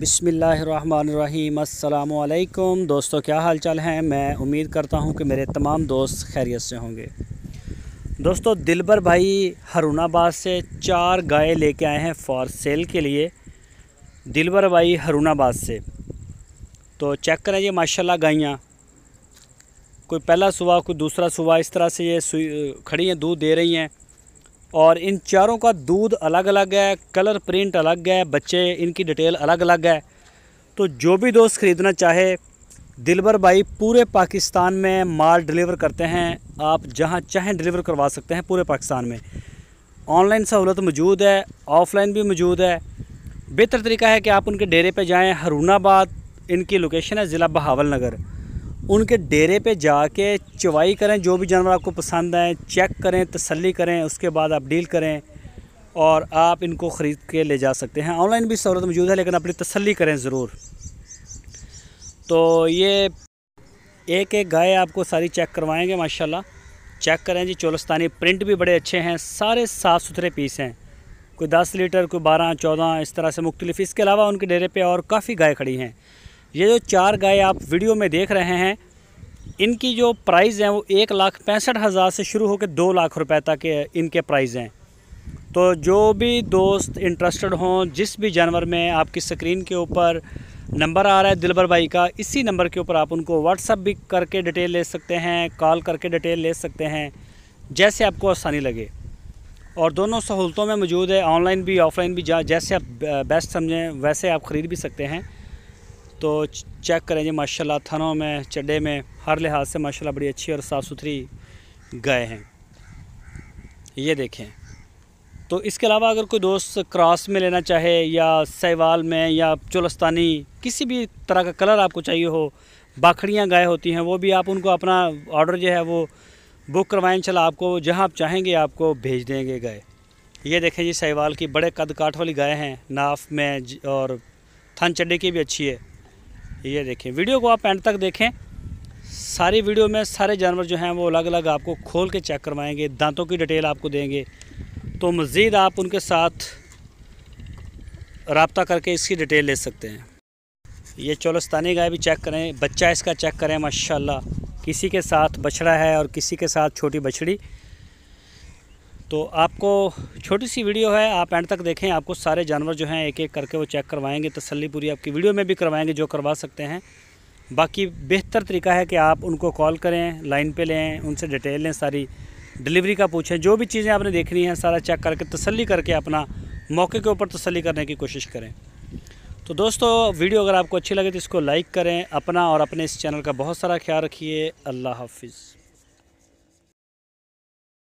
बिसमीम दोस्तों क्या हाल चाल हैं मैं उम्मीद करता हूं कि मेरे तमाम दोस्त खैरियत से होंगे दोस्तों दिलबर भाई हरूणाबाद से चार गाय लेके आए हैं फॉर सेल के लिए दिलबर भाई हरूणाबाद से तो चेक करें ये माशाल्लाह गाइयाँ कोई पहला सुबह कोई दूसरा सुबह इस तरह से ये खड़ी हैं दूध दे रही हैं और इन चारों का दूध अलग अलग है कलर प्रिंट अलग है बच्चे इनकी डिटेल अलग अलग है तो जो भी दोस्त ख़रीदना चाहे दिलबर भाई पूरे पाकिस्तान में माल डिलीवर करते हैं आप जहां चाहें डिलीवर करवा सकते हैं पूरे पाकिस्तान में ऑनलाइन सहूलत मौजूद है ऑफलाइन भी मौजूद है बेहतर तरीका है कि आप उनके डेरे पर जाएँ हरूणाबाद इनकी लोकेशन है ज़िला बहावल नगर उनके डेरे पे जाके चवाई करें जो भी जानवर आपको पसंद आए चेक करें तसल्ली करें उसके बाद आप डील करें और आप इनको ख़रीद के ले जा सकते हैं ऑनलाइन भी सहूलत मौजूद है लेकिन अपनी तसल्ली करें ज़रूर तो ये एक एक गाय आपको सारी चेक करवाएंगे माशाल्लाह चेक करें जी चोलस्तानी प्रिंट भी बड़े अच्छे हैं सारे साफ़ सुथरे पीस हैं कोई दस लीटर कोई बारह चौदह इस तरह से मुख्तलिफ इसके अलावा उनके डेरे पर और काफ़ी गाय खड़ी हैं ये जो चार गाय आप वीडियो में देख रहे हैं इनकी जो प्राइस हैं वो एक लाख पैंसठ हज़ार से शुरू होकर दो लाख रुपए तक इनके प्राइस हैं तो जो भी दोस्त इंटरेस्टेड हों जिस भी जानवर में आपकी स्क्रीन के ऊपर नंबर आ रहा है दिलबर भाई का इसी नंबर के ऊपर आप उनको व्हाट्सअप भी करके डिटेल ले सकते हैं कॉल करके डिटेल ले सकते हैं जैसे आपको आसानी लगे और दोनों सहूलतों में मौजूद है ऑनलाइन भी ऑफलाइन भी जैसे आप बेस्ट समझें वैसे आप ख़रीद भी सकते हैं तो चेक करें जी माशाल्लाह थनों में चड्डे में हर लिहाज से माशाल्लाह बड़ी अच्छी और साफ़ सुथरी गाय हैं ये देखें तो इसके अलावा अगर कोई दोस्त क्रॉस में लेना चाहे या सहवाल में या चुलस्तानी किसी भी तरह का कलर आपको चाहिए हो बाखड़ियाँ गाय होती हैं वो भी आप उनको अपना ऑर्डर जो है वो बुक करवाएं चला आपको जहाँ आप चाहेंगे आपको भेज देंगे गाय ये देखें जी सहवाल की बड़े कद काठ वाली गाय हैं नाफ में और थन चड्डे की भी अच्छी है ये देखें वीडियो को आप एंड तक देखें सारी वीडियो में सारे जानवर जो हैं वो अलग अलग आपको खोल के चेक करवाएंगे दांतों की डिटेल आपको देंगे तो मज़ीद आप उनके साथ रबता करके इसकी डिटेल ले सकते हैं ये चौलस्तानी गाय भी चेक करें बच्चा इसका चेक करें माशाल्लाह किसी के साथ बछड़ा है और किसी के साथ छोटी बछड़ी तो आपको छोटी सी वीडियो है आप एंड तक देखें आपको सारे जानवर जो हैं एक एक करके वो चेक करवाएंगे तसली पूरी आपकी वीडियो में भी करवाएंगे जो करवा सकते हैं बाकी बेहतर तरीका है कि आप उनको कॉल करें लाइन पे लें उनसे डिटेल लें सारी डिलीवरी का पूछें जो भी चीज़ें आपने देखनी हैं सारा चेक करके तसली करके अपना मौके के ऊपर तसली करने की कोशिश करें तो दोस्तों वीडियो अगर आपको अच्छी लगे तो इसको लाइक करें अपना और अपने इस चैनल का बहुत सारा ख्याल रखिए अल्लाह हाफिज़